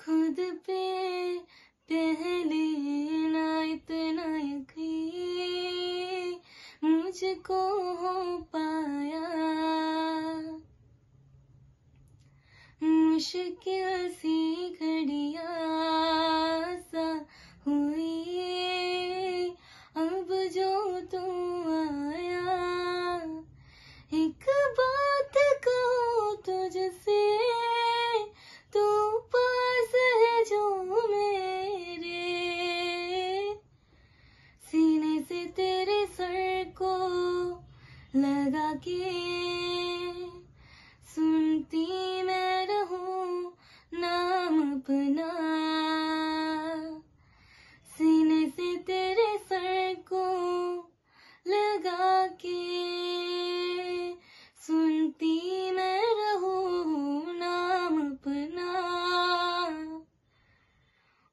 खुद पे पहले ना इतना यकीन मुझको हो पाया मुश्किल सी घड़िया सा हुई अब जो तुम लगा के सुनती मैं रहूं नाम अपना सीने से तेरे सर को लगा के सुनती मैं रहूं नाम अपना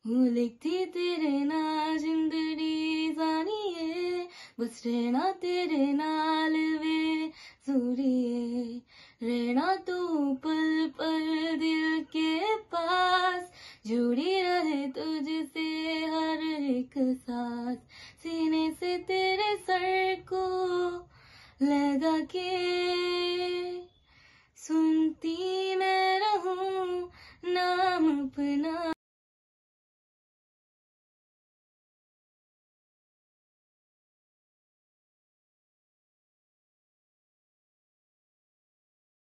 वो लिखती तेरे ना जिंदगी बस रहना तेरे नाल वे सूरिए रहना तू पल पल दिल के पास जुड़ी रहे तुझसे हर एक सांस सीने से तेरे सर को लगा के सुनती मैं रहूं नाम अपना